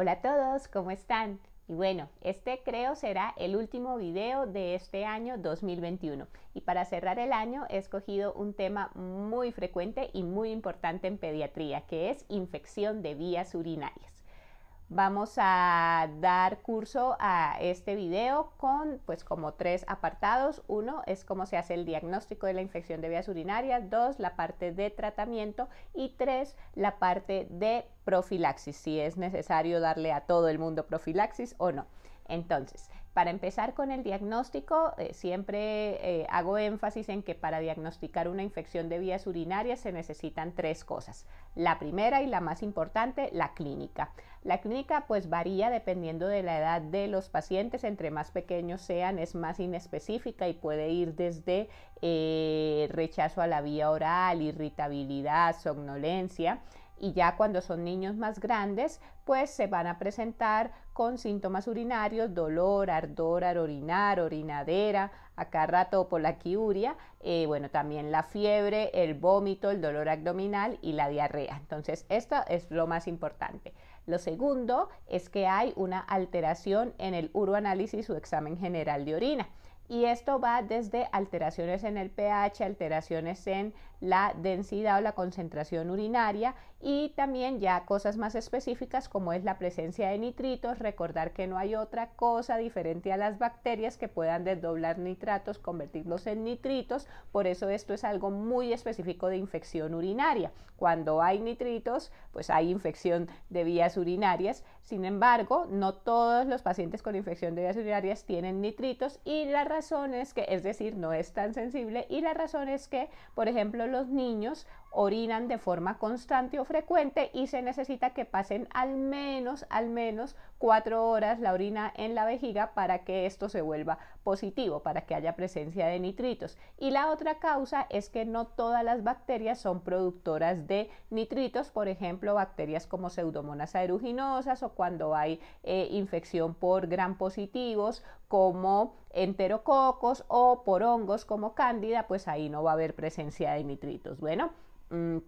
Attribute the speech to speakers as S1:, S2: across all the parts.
S1: Hola a todos, ¿cómo están? Y bueno, este creo será el último video de este año 2021. Y para cerrar el año he escogido un tema muy frecuente y muy importante en pediatría, que es infección de vías urinarias. Vamos a dar curso a este video con pues como tres apartados. Uno es cómo se hace el diagnóstico de la infección de vías urinarias, dos, la parte de tratamiento y tres, la parte de profilaxis, si es necesario darle a todo el mundo profilaxis o no. Entonces, para empezar con el diagnóstico, eh, siempre eh, hago énfasis en que para diagnosticar una infección de vías urinarias se necesitan tres cosas. La primera y la más importante, la clínica. La clínica pues varía dependiendo de la edad de los pacientes, entre más pequeños sean es más inespecífica y puede ir desde eh, rechazo a la vía oral, irritabilidad, somnolencia, y ya cuando son niños más grandes, pues se van a presentar con síntomas urinarios, dolor, ardor al orinar, orinadera, acá rato por la quiuria, eh, bueno, también la fiebre, el vómito, el dolor abdominal y la diarrea. Entonces, esto es lo más importante. Lo segundo es que hay una alteración en el uroanálisis o examen general de orina y esto va desde alteraciones en el pH, alteraciones en la densidad o la concentración urinaria y también ya cosas más específicas como es la presencia de nitritos, recordar que no hay otra cosa diferente a las bacterias que puedan desdoblar nitratos, convertirlos en nitritos, por eso esto es algo muy específico de infección urinaria. Cuando hay nitritos, pues hay infección de vías urinarias, sin embargo, no todos los pacientes con infección de vías urinarias tienen nitritos y la que, es decir, no es tan sensible y la razón es que, por ejemplo, los niños orinan de forma constante o frecuente y se necesita que pasen al menos, al menos cuatro horas la orina en la vejiga para que esto se vuelva positivo, para que haya presencia de nitritos. Y la otra causa es que no todas las bacterias son productoras de nitritos, por ejemplo, bacterias como pseudomonas aeruginosas o cuando hay eh, infección por gran positivos como enterococos o por hongos como cándida, pues ahí no va a haber presencia de nitritos. Bueno, Mm,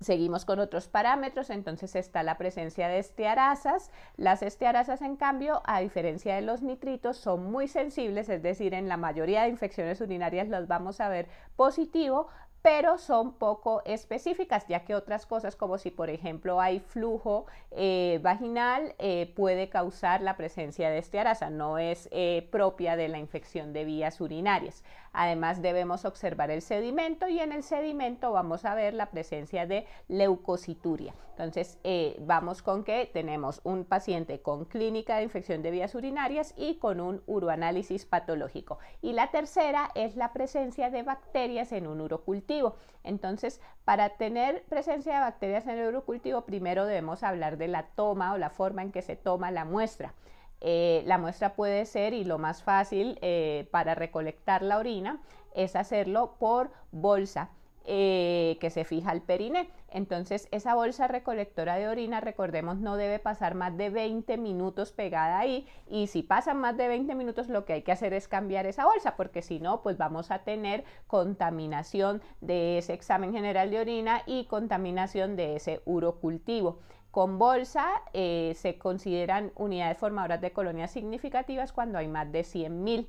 S1: seguimos con otros parámetros, entonces está la presencia de estearasas. Las estearasas, en cambio, a diferencia de los nitritos, son muy sensibles, es decir, en la mayoría de infecciones urinarias las vamos a ver positivo, pero son poco específicas, ya que otras cosas como si por ejemplo hay flujo eh, vaginal eh, puede causar la presencia de estearasa, no es eh, propia de la infección de vías urinarias. Además debemos observar el sedimento y en el sedimento vamos a ver la presencia de leucocituria. Entonces vamos con que tenemos un paciente con clínica de infección de vías urinarias y con un uroanálisis patológico. Y la tercera es la presencia de bacterias en un urocultivo. Entonces, para tener presencia de bacterias en el urocultivo, primero debemos hablar de la toma o la forma en que se toma la muestra. Eh, la muestra puede ser, y lo más fácil eh, para recolectar la orina, es hacerlo por bolsa eh, que se fija al periné. Entonces, esa bolsa recolectora de orina, recordemos, no debe pasar más de 20 minutos pegada ahí. Y si pasan más de 20 minutos, lo que hay que hacer es cambiar esa bolsa, porque si no, pues vamos a tener contaminación de ese examen general de orina y contaminación de ese urocultivo. Con bolsa eh, se consideran unidades formadoras de colonias significativas cuando hay más de 100.000.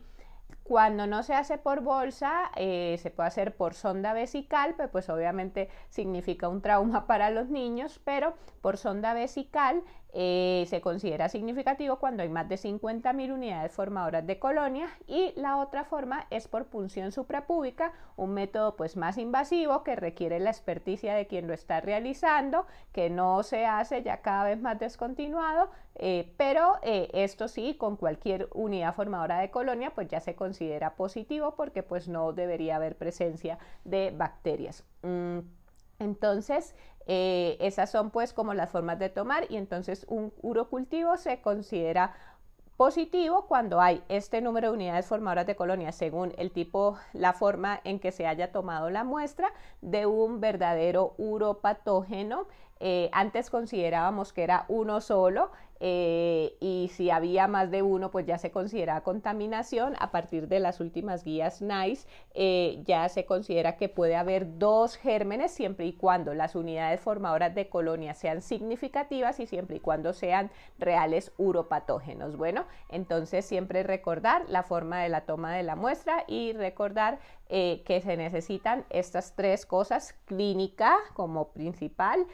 S1: Cuando no se hace por bolsa, eh, se puede hacer por sonda vesical, pues, obviamente significa un trauma para los niños, pero por sonda vesical eh, se considera significativo cuando hay más de 50.000 unidades formadoras de colonia y la otra forma es por punción suprapúbica, un método pues más invasivo que requiere la experticia de quien lo está realizando, que no se hace ya cada vez más descontinuado, eh, pero esto sí, con cualquier unidad formadora de colonia pues ya se considera considera positivo porque pues no debería haber presencia de bacterias. Mm, entonces, eh, esas son pues como las formas de tomar y entonces un urocultivo se considera positivo cuando hay este número de unidades formadoras de colonias según el tipo, la forma en que se haya tomado la muestra de un verdadero uropatógeno. Eh, antes considerábamos que era uno solo, eh, y si había más de uno, pues ya se considera contaminación. A partir de las últimas guías NICE, eh, ya se considera que puede haber dos gérmenes siempre y cuando las unidades formadoras de colonia sean significativas y siempre y cuando sean reales uropatógenos. Bueno, entonces siempre recordar la forma de la toma de la muestra y recordar eh, que se necesitan estas tres cosas, clínica como principal,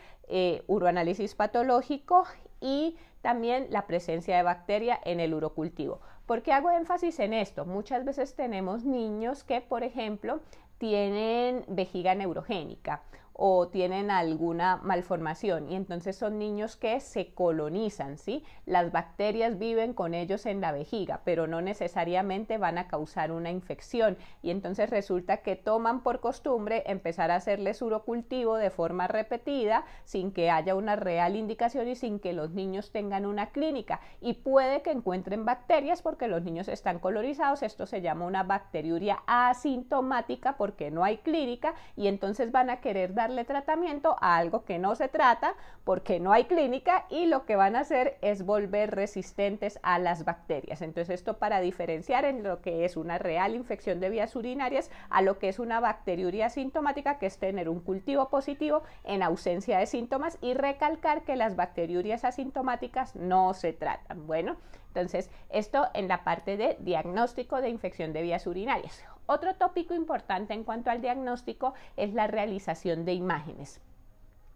S1: uroanálisis patológico y también la presencia de bacteria en el urocultivo. ¿Por qué hago énfasis en esto? Muchas veces tenemos niños que, por ejemplo, tienen vejiga neurogénica o tienen alguna malformación y entonces son niños que se colonizan, ¿sí? Las bacterias viven con ellos en la vejiga, pero no necesariamente van a causar una infección y entonces resulta que toman por costumbre empezar a hacerles urocultivo de forma repetida sin que haya una real indicación y sin que los niños tengan una clínica y puede que encuentren bacterias porque los niños están colonizados, esto se llama una bacteriuria asintomática porque no hay clínica y entonces van a querer dar darle tratamiento a algo que no se trata porque no hay clínica y lo que van a hacer es volver resistentes a las bacterias. Entonces esto para diferenciar en lo que es una real infección de vías urinarias a lo que es una bacteriuria sintomática, que es tener un cultivo positivo en ausencia de síntomas y recalcar que las bacteriurias asintomáticas no se tratan. Bueno, entonces esto en la parte de diagnóstico de infección de vías urinarias. Otro tópico importante en cuanto al diagnóstico es la realización de imágenes.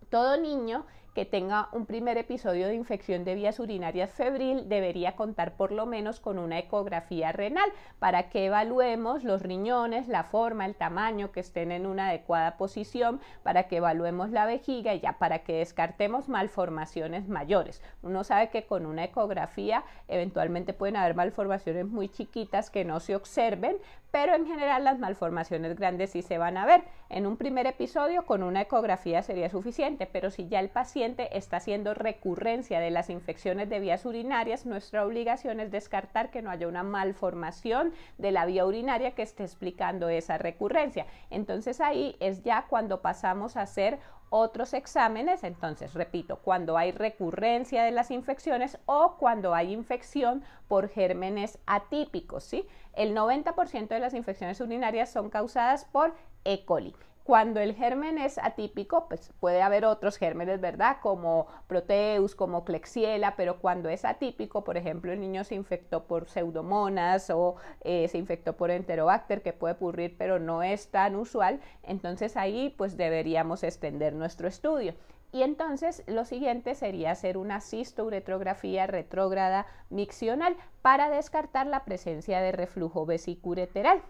S1: Todo niño que tenga un primer episodio de infección de vías urinarias febril debería contar por lo menos con una ecografía renal para que evaluemos los riñones, la forma, el tamaño, que estén en una adecuada posición, para que evaluemos la vejiga y ya para que descartemos malformaciones mayores. Uno sabe que con una ecografía eventualmente pueden haber malformaciones muy chiquitas que no se observen, pero en general las malformaciones grandes sí se van a ver. En un primer episodio con una ecografía sería suficiente, pero si ya el paciente está haciendo recurrencia de las infecciones de vías urinarias, nuestra obligación es descartar que no haya una malformación de la vía urinaria que esté explicando esa recurrencia. Entonces ahí es ya cuando pasamos a hacer otros exámenes, entonces repito, cuando hay recurrencia de las infecciones o cuando hay infección por gérmenes atípicos, ¿sí? El 90% de las infecciones urinarias son causadas por E. coli. Cuando el germen es atípico, pues puede haber otros gérmenes, ¿verdad? Como proteus, como clexiela, pero cuando es atípico, por ejemplo, el niño se infectó por pseudomonas o eh, se infectó por enterobacter, que puede ocurrir, pero no es tan usual, entonces ahí pues deberíamos extender nuestro estudio. Y entonces lo siguiente sería hacer una cistouretrografía retrógrada miccional para descartar la presencia de reflujo vesicureteral.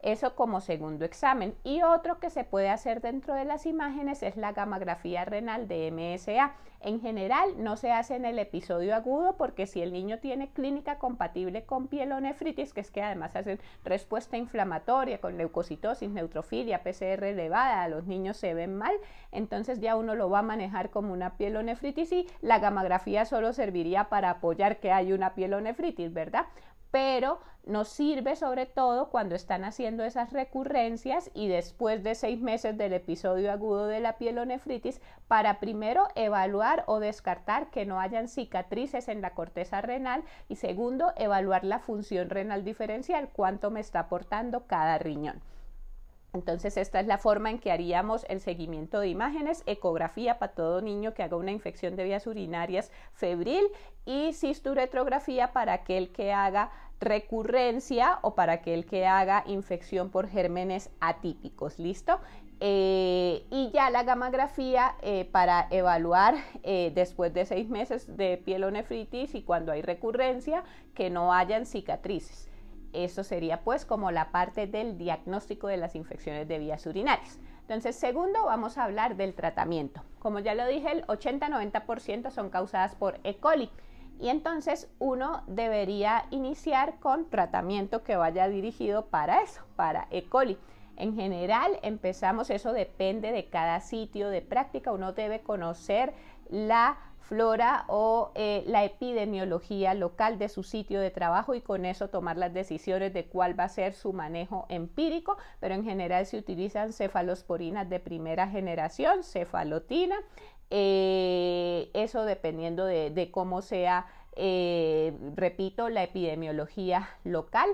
S1: Eso como segundo examen. Y otro que se puede hacer dentro de las imágenes es la gamografía renal de MSA. En general no se hace en el episodio agudo porque si el niño tiene clínica compatible con pielonefritis, que es que además hacen respuesta inflamatoria con leucocitosis, neutrofilia, PCR elevada, los niños se ven mal, entonces ya uno lo va a manejar como una pielonefritis y la gamografía solo serviría para apoyar que hay una pielonefritis, ¿verdad? pero nos sirve sobre todo cuando están haciendo esas recurrencias y después de seis meses del episodio agudo de la pielonefritis para primero evaluar o descartar que no hayan cicatrices en la corteza renal y segundo evaluar la función renal diferencial, cuánto me está aportando cada riñón. Entonces, esta es la forma en que haríamos el seguimiento de imágenes, ecografía para todo niño que haga una infección de vías urinarias febril y cisturetrografía para aquel que haga recurrencia o para aquel que haga infección por gérmenes atípicos. ¿Listo? Eh, y ya la gamografía eh, para evaluar eh, después de seis meses de pielonefritis y cuando hay recurrencia que no hayan cicatrices. Eso sería pues como la parte del diagnóstico de las infecciones de vías urinarias. Entonces, segundo, vamos a hablar del tratamiento. Como ya lo dije, el 80-90% son causadas por E. coli. Y entonces uno debería iniciar con tratamiento que vaya dirigido para eso, para E. coli. En general, empezamos, eso depende de cada sitio de práctica, uno debe conocer la flora o eh, la epidemiología local de su sitio de trabajo y con eso tomar las decisiones de cuál va a ser su manejo empírico, pero en general se utilizan cefalosporinas de primera generación, cefalotina, eh, eso dependiendo de, cómo sea, eh, repito, la epidemiología local.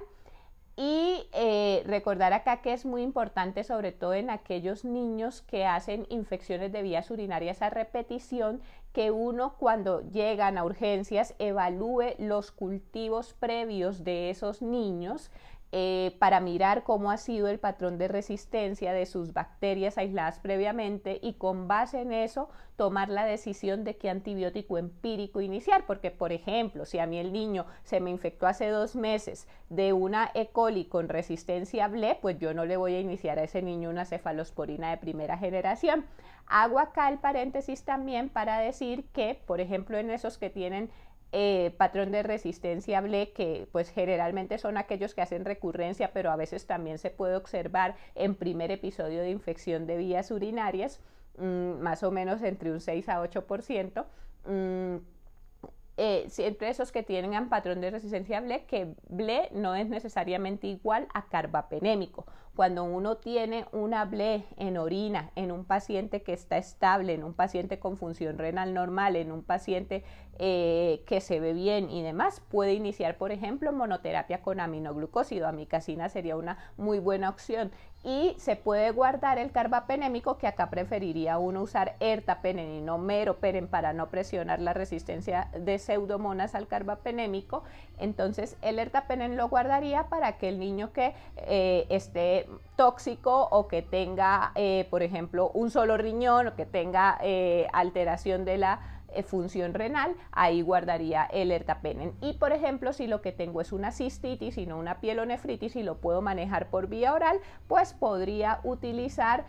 S1: Y eh, recordar acá que es muy importante, sobre todo en aquellos niños que hacen infecciones de vías urinarias a repetición, que uno cuando llegan a urgencias evalúe los cultivos previos de esos niños eh, para mirar cómo ha sido el patrón de resistencia de sus bacterias aisladas previamente y con base en eso tomar la decisión de qué antibiótico empírico iniciar, porque por ejemplo, si a mí el niño se me infectó hace dos meses de una E. coli con resistencia BLE, pues yo no le voy a iniciar a ese niño una cefalosporina de primera generación. Hago acá el paréntesis también para decir que, por ejemplo, en esos que tienen eh, patrón de resistencia hablé, que pues generalmente son aquellos que hacen recurrencia, pero a veces también se puede observar en primer episodio de infección de vías urinarias, mm, más o menos entre un 6 a 8%. ciento mm, eh, siempre esos que tienen patrón de resistencia BLE, que BLE no es necesariamente igual a carbapenémico. Cuando uno tiene una BLE en orina, en un paciente que está estable, en un paciente con función renal normal, en un paciente eh, que se ve bien y demás, puede iniciar, por ejemplo, monoterapia con aminoglucósido. Amicacina sería una muy buena opción y se puede guardar el carbapenémico que acá preferiría uno usar ertapenem y no meropenem para no presionar la resistencia de pseudomonas al carbapenémico. Entonces el ertapenem lo guardaría para que el niño que eh, esté tóxico o que tenga, eh, por ejemplo, un solo riñón o que tenga eh, alteración de la eh, función renal, ahí guardaría el ertapenem. Y por ejemplo, si lo que tengo es una cistitis y no una pielonefritis y lo puedo manejar por vía oral, pues podría utilizar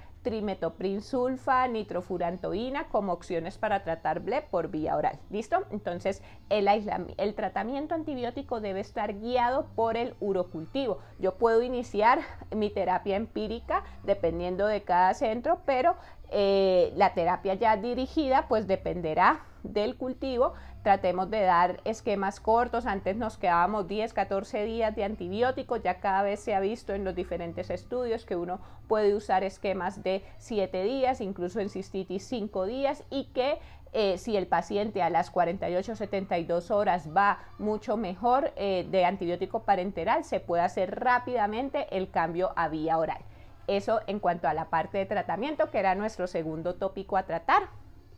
S1: sulfa, nitrofurantoína como opciones para tratar BLE por vía oral. ¿Listo? Entonces, el, tratamiento antibiótico debe estar guiado por el urocultivo. Yo puedo iniciar mi terapia empírica dependiendo de cada centro, pero eh, la terapia ya dirigida pues dependerá del cultivo Tratemos de dar esquemas cortos. Antes nos quedábamos 10, 14 días de antibióticos. Ya cada vez se ha visto en los diferentes estudios que uno puede usar esquemas de 7 días, incluso en cistitis 5 días y que eh, si el paciente a las 48 72 horas va mucho mejor eh, de antibiótico parenteral, se puede hacer rápidamente el cambio a vía oral. Eso en cuanto a la parte de tratamiento, que era nuestro segundo tópico a tratar.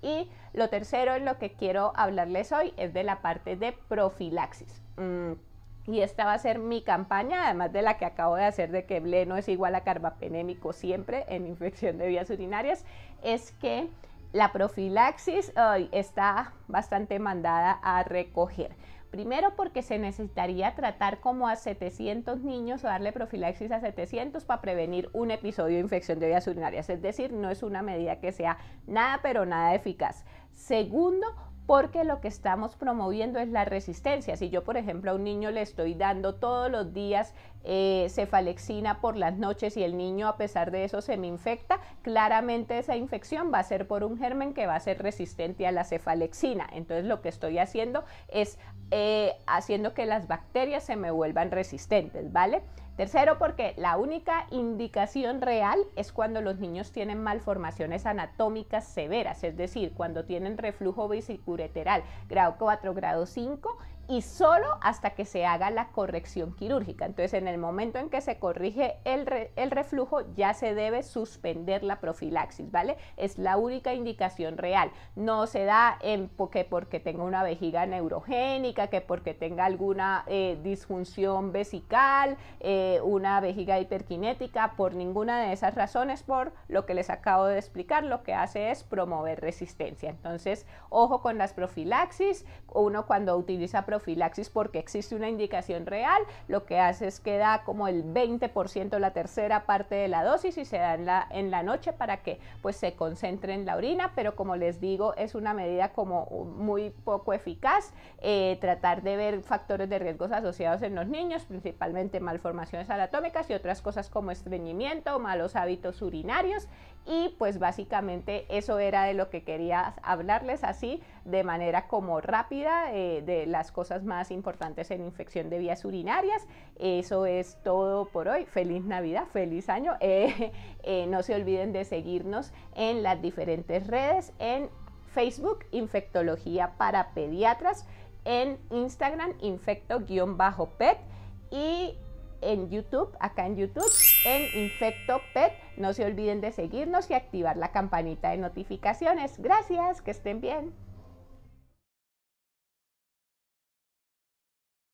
S1: Y lo tercero en lo que quiero hablarles hoy es de la parte de profilaxis. Mm, y esta va a ser mi campaña, además de la que acabo de hacer de que no es igual a carbapenémico siempre en infección de vías urinarias, es que la profilaxis hoy está bastante mandada a recoger. Primero porque se necesitaría tratar como a 700 niños o darle profilaxis a 700 para prevenir un episodio de infección de vías urinarias. Es decir, no es una medida que sea nada pero nada eficaz. Segundo, porque lo que estamos promoviendo es la resistencia. Si yo, por ejemplo, a un niño le estoy dando todos los días eh, cefalexina por las noches y el niño a pesar de eso se me infecta, claramente esa infección va a ser por un germen que va a ser resistente a la cefalexina. Entonces lo que estoy haciendo es eh, haciendo que las bacterias se me vuelvan resistentes, ¿vale? Tercero, porque la única indicación real es cuando los niños tienen malformaciones anatómicas severas, es decir, cuando tienen reflujo bicicureteral grado 4, grado 5 y solo hasta que se haga la corrección quirúrgica. Entonces, en el momento en que se corrige el, reflujo, ya se debe suspender la profilaxis, ¿vale? Es la única indicación real. No se da en, que porque tenga una vejiga neurogénica, que porque tenga alguna eh, disfunción vesical, eh, una vejiga hiperkinética, por ninguna de esas razones, por lo que les acabo de explicar, lo que hace es promover resistencia. Entonces, ojo con las profilaxis, uno cuando utiliza profilaxis, porque existe una indicación real, lo que hace es que da como el 20% la tercera parte de la dosis y se da en la, en la noche para que pues se concentre en la orina, pero como les digo es una medida como muy poco eficaz, eh, tratar de ver factores de riesgos asociados en los niños, principalmente malformaciones anatómicas y otras cosas como estreñimiento, malos hábitos urinarios y pues básicamente eso era de lo que quería hablarles así de manera como rápida eh, de las cosas más importantes en infección de vías urinarias. Eso es todo por hoy. Feliz Navidad, feliz año. Eh, eh, no se olviden de seguirnos en las diferentes redes, en Facebook, Infectología para Pediatras, en Instagram, infecto-pet y en YouTube, acá en YouTube, en Infecto Pet. No se olviden de seguirnos y activar la campanita de notificaciones. Gracias, que estén bien.